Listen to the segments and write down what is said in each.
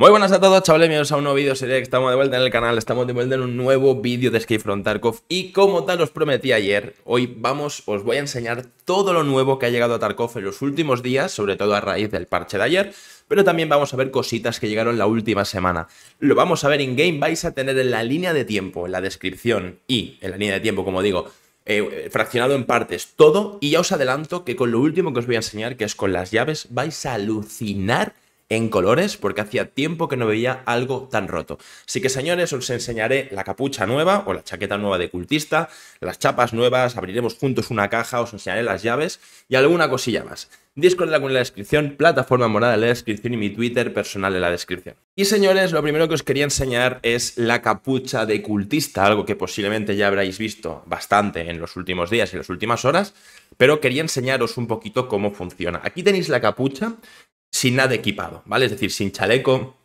Muy buenas a todos chavales, bienvenidos a un nuevo vídeo, sería que estamos de vuelta en el canal, estamos de vuelta en un nuevo vídeo de Escape from Tarkov y como tal os prometí ayer, hoy vamos, os voy a enseñar todo lo nuevo que ha llegado a Tarkov en los últimos días, sobre todo a raíz del parche de ayer, pero también vamos a ver cositas que llegaron la última semana. Lo vamos a ver en game, vais a tener en la línea de tiempo, en la descripción y en la línea de tiempo, como digo, eh, fraccionado en partes todo y ya os adelanto que con lo último que os voy a enseñar, que es con las llaves, vais a alucinar en colores porque hacía tiempo que no veía algo tan roto. Así que señores, os enseñaré la capucha nueva o la chaqueta nueva de cultista, las chapas nuevas, abriremos juntos una caja, os enseñaré las llaves y alguna cosilla más. Disco en la descripción, plataforma morada en la descripción y mi Twitter personal en la descripción. Y señores, lo primero que os quería enseñar es la capucha de cultista, algo que posiblemente ya habréis visto bastante en los últimos días y en las últimas horas, pero quería enseñaros un poquito cómo funciona. Aquí tenéis la capucha, sin nada equipado, ¿vale? Es decir, sin chaleco,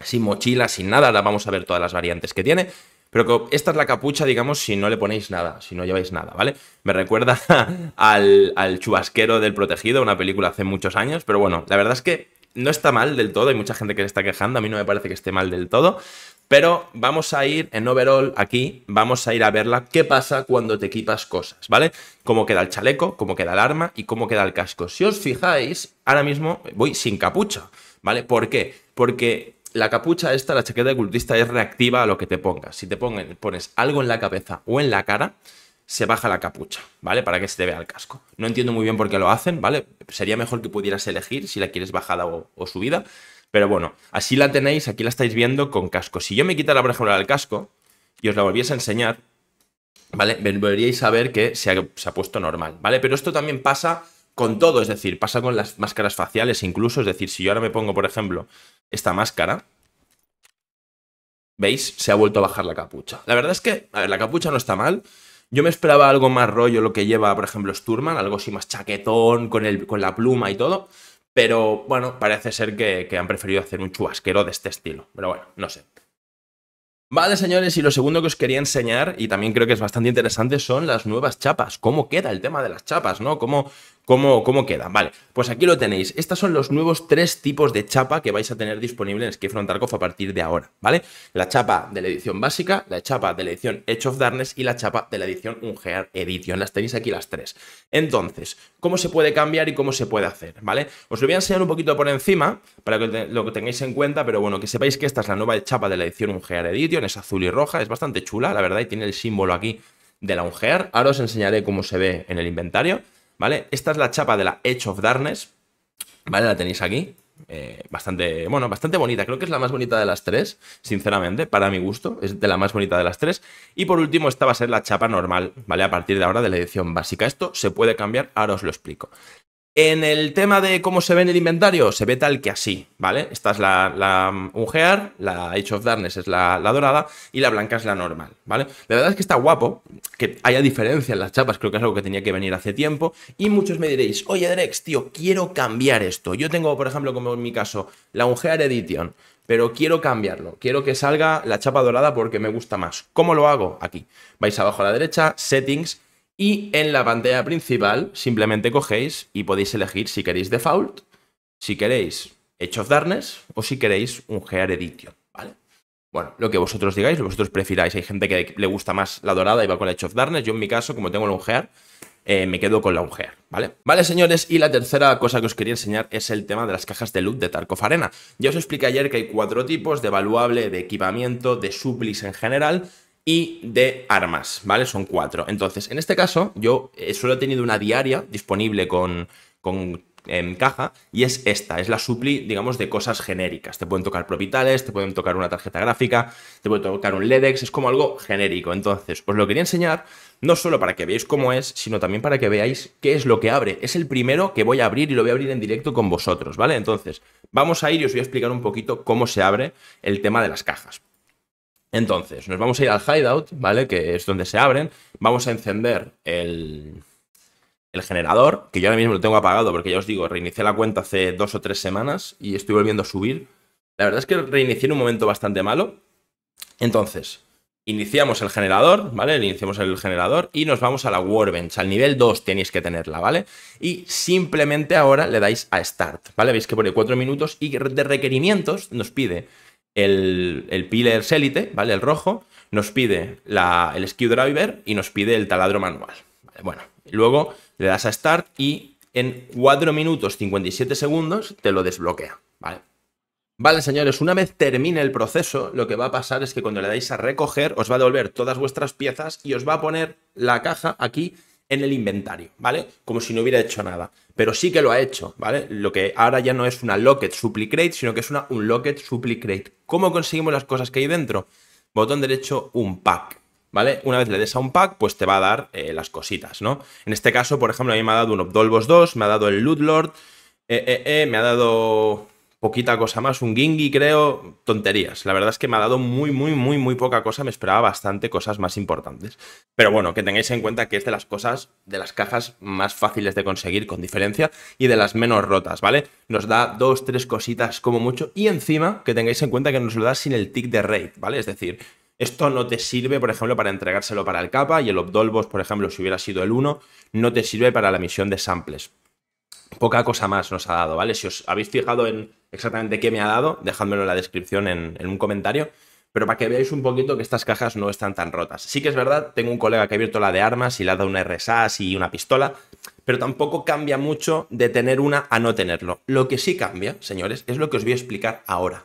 sin mochila, sin nada. Ahora vamos a ver todas las variantes que tiene. Pero esta es la capucha, digamos, si no le ponéis nada, si no lleváis nada, ¿vale? Me recuerda al, al chubasquero del protegido, una película hace muchos años, pero bueno, la verdad es que no está mal del todo, hay mucha gente que le está quejando, a mí no me parece que esté mal del todo. Pero vamos a ir en overall aquí, vamos a ir a verla qué pasa cuando te equipas cosas, ¿vale? Cómo queda el chaleco, cómo queda el arma y cómo queda el casco. Si os fijáis, ahora mismo voy sin capucha, ¿vale? ¿Por qué? Porque la capucha esta, la chaqueta de cultista, es reactiva a lo que te pongas. Si te pones algo en la cabeza o en la cara, se baja la capucha, ¿vale? Para que se te vea el casco. No entiendo muy bien por qué lo hacen, ¿vale? Sería mejor que pudieras elegir si la quieres bajada o subida. Pero bueno, así la tenéis, aquí la estáis viendo con casco. Si yo me quitara, por ejemplo, el casco y os la volviese a enseñar, ¿vale? Volveríais a ver que se ha, puesto normal, ¿vale? Pero esto también pasa con todo, es decir, pasa con las máscaras faciales incluso, es decir, si yo ahora me pongo, por ejemplo, esta máscara, ¿veis? Se ha vuelto a bajar la capucha. La verdad es que, a ver, la capucha no está mal. Yo me esperaba algo más rollo lo que lleva, por ejemplo, Sturman, algo así más chaquetón, con, con la pluma y todo. Pero bueno, parece ser que, han preferido hacer un chubasquero de este estilo. Pero bueno, no sé. Vale, señores, y lo segundo que os quería enseñar, y también creo que es bastante interesante, son las nuevas chapas. ¿Cómo queda el tema de las chapas, no? ¿Cómo, ¿Cómo, ¿Cómo quedan? Vale, pues aquí lo tenéis. Estos son los nuevos tres tipos de chapa que vais a tener disponible en Skyfront Tarkov a partir de ahora, ¿vale? La chapa de la edición básica, la chapa de la edición Edge of Darkness y la chapa de la edición Ungear Edition. Las tenéis aquí las tres. Entonces, ¿cómo se puede cambiar y cómo se puede hacer? ¿Vale? Os lo voy a enseñar un poquito por encima para que lo tengáis en cuenta, pero bueno, que sepáis que esta es la nueva chapa de la edición Ungear Edition, es azul y roja, es bastante chula, la verdad, y tiene el símbolo aquí de la Ungear. Ahora os enseñaré cómo se ve en el inventario. ¿vale? Esta es la chapa de la Edge of Darkness, ¿vale? La tenéis aquí. Eh, bastante, bueno, bastante bonita. Creo que es la más bonita de las tres, sinceramente, para mi gusto. Es de la más bonita de las tres. Y por último, esta va a ser la chapa normal, ¿vale? A partir de ahora de la edición básica. Esto se puede cambiar, ahora os lo explico. En el tema de cómo se ve en el inventario, se ve tal que así, ¿vale? Esta es la, mm, Ungear, la Age of Darkness es la, la, dorada y la blanca es la normal, ¿vale? La verdad es que está guapo, que haya diferencia en las chapas, creo que es algo que tenía que venir hace tiempo. Y muchos me diréis, oye Drex, tío, quiero cambiar esto. Yo tengo, por ejemplo, como en mi caso, la Ungear Edition, pero quiero cambiarlo. Quiero que salga la chapa dorada porque me gusta más. ¿Cómo lo hago? Aquí. Vais abajo a la derecha, Settings y en la pantalla principal simplemente cogéis y podéis elegir si queréis Default, si queréis Edge of Darkness o si queréis un Gear Edition, ¿vale? Bueno, lo que vosotros digáis, lo que vosotros prefiráis. Hay gente que le gusta más la dorada y va con la Edge of Darkness. Yo en mi caso, como tengo la Ungear, eh, me quedo con la Ungear, ¿vale? Vale, señores, y la tercera cosa que os quería enseñar es el tema de las cajas de loot de Tarkov Arena. Ya os expliqué ayer que hay cuatro tipos de evaluable, de equipamiento, de suplis en general y de armas, ¿vale? Son cuatro. Entonces, en este caso, yo eh, solo he tenido una diaria disponible con, con en caja y es esta, es la supli, digamos, de cosas genéricas. Te pueden tocar propitales, te pueden tocar una tarjeta gráfica, te pueden tocar un LEDEX, es como algo genérico. Entonces, os lo quería enseñar no solo para que veáis cómo es, sino también para que veáis qué es lo que abre. Es el primero que voy a abrir y lo voy a abrir en directo con vosotros, ¿vale? Entonces, vamos a ir y os voy a explicar un poquito cómo se abre el tema de las cajas. Entonces, nos vamos a ir al hideout, ¿vale? Que es donde se abren. Vamos a encender el, generador, que yo ahora mismo lo tengo apagado porque ya os digo, reinicié la cuenta hace dos o tres semanas y estoy volviendo a subir. La verdad es que reinicié en un momento bastante malo. Entonces, iniciamos el generador, ¿vale? Iniciamos el generador y nos vamos a la warbench, Al nivel 2 tenéis que tenerla, ¿vale? Y simplemente ahora le dais a start, ¿vale? Veis que pone 4 minutos y de requerimientos nos pide el, el Pillars ¿vale? El rojo, nos pide la, el driver y nos pide el taladro manual. bueno, luego le das a Start y en 4 minutos 57 segundos te lo desbloquea, ¿vale? Vale, señores, una vez termine el proceso, lo que va a pasar es que cuando le dais a recoger, os va a devolver todas vuestras piezas y os va a poner la caja aquí en el inventario, ¿vale? Como si no hubiera hecho nada. Pero sí que lo ha hecho, ¿vale? Lo que ahora ya no es una Locket Supply sino que es una Unlocket Supply ¿Cómo conseguimos las cosas que hay dentro? Botón derecho, un pack. ¿Vale? Una vez le des a un pack, pues te va a dar eh, las cositas, ¿no? En este caso, por ejemplo, a mí me ha dado un Obdolvos 2, me ha dado el Loot Lord, eh, eh, me ha dado poquita cosa más, un Gingy creo, tonterías. La verdad es que me ha dado muy, muy, muy, muy poca cosa, me esperaba bastante cosas más importantes. Pero bueno, que tengáis en cuenta que es de las cosas, de las cajas más fáciles de conseguir con diferencia y de las menos rotas, ¿vale? Nos da dos, tres cositas como mucho y encima que tengáis en cuenta que nos lo da sin el tick de raid, ¿vale? Es decir, esto no te sirve, por ejemplo, para entregárselo para el capa y el Obdolbos, por ejemplo, si hubiera sido el 1, no te sirve para la misión de samples. Poca cosa más nos ha dado, ¿vale? Si os habéis fijado en exactamente qué me ha dado, dejádmelo en la descripción en, un comentario pero para que veáis un poquito que estas cajas no están tan rotas. Sí que es verdad, tengo un colega que ha abierto la de armas y le ha dado una RSAS y una pistola, pero tampoco cambia mucho de tener una a no tenerlo. Lo que sí cambia, señores, es lo que os voy a explicar ahora.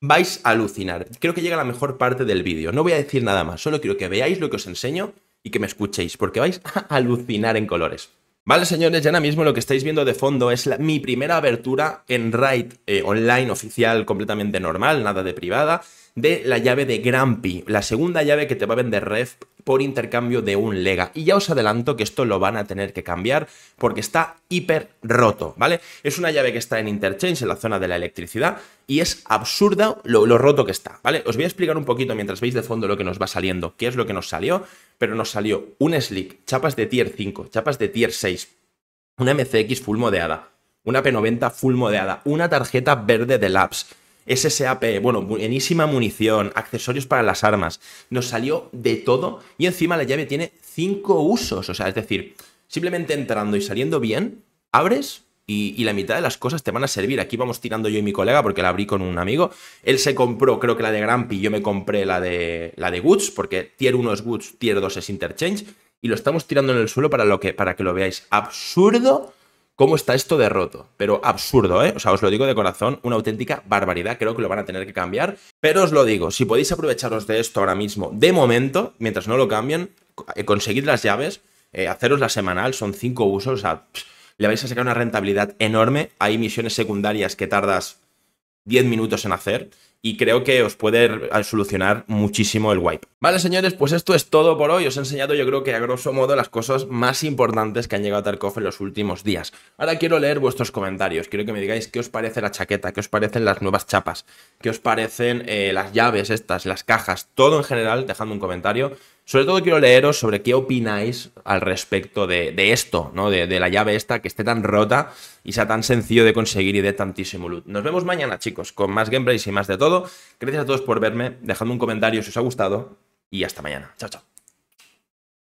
Vais a alucinar. Creo que llega la mejor parte del vídeo. No voy a decir nada más, solo quiero que veáis lo que os enseño y que me escuchéis, porque vais a alucinar en colores. Vale, señores, ya ahora mismo lo que estáis viendo de fondo es mi primera abertura en RAID eh, online oficial, completamente normal, nada de privada, de la llave de Grampi, la segunda llave que te va a vender Ref por intercambio de un Lega. Y ya os adelanto que esto lo van a tener que cambiar porque está hiper roto, ¿vale? Es una llave que está en Interchange, en la zona de la electricidad, y es absurda lo roto que está, ¿vale? Os voy a explicar un poquito mientras veis de fondo lo que nos va saliendo, qué es lo que nos salió, pero nos salió un Slick, chapas de tier 5, chapas de tier 6, una MCX full modeada, una P90 full modeada, una tarjeta verde de Labs, SSAP, bueno, buenísima munición, accesorios para las armas, nos salió de todo y encima la llave tiene 5 usos, o sea, es decir, simplemente entrando y saliendo bien, abres y, la mitad de las cosas te van a servir. Aquí vamos tirando yo y mi colega porque la abrí con un amigo. Él se compró, creo que la de Grampi, yo me compré la de, la de Woods, porque tier 1 es Woods, tier 2 es Interchange. Y lo estamos tirando en el suelo para, lo que, para que lo veáis. Absurdo cómo está esto de roto. Pero absurdo, ¿eh? O sea, os lo digo de corazón, una auténtica barbaridad. Creo que lo van a tener que cambiar. Pero os lo digo, si podéis aprovecharos de esto ahora mismo, de momento, mientras no lo cambien, eh, conseguid las llaves, eh, haceros la semanal, son 5 usos, o sea le vais a sacar una rentabilidad enorme. Hay misiones secundarias que tardas 10 minutos en hacer y creo que os puede solucionar muchísimo el wipe. Vale, señores, pues esto es todo por hoy. Os he enseñado, yo creo que a grosso modo, las cosas más importantes que han llegado a Tarkov en los últimos días. Ahora quiero leer vuestros comentarios. Quiero que me digáis qué os parece la chaqueta, qué os parecen las nuevas chapas, qué os parecen eh, las llaves estas, las cajas, todo en general, dejando un comentario. Sobre todo quiero leeros sobre qué opináis al respecto de, esto, ¿no? De, de, la llave esta que esté tan rota y sea tan sencillo de conseguir y de tantísimo loot. Nos vemos mañana, chicos, con más gameplays y más de todo. Gracias a todos por verme. Dejadme un comentario si os ha gustado y hasta mañana. Chao, chao.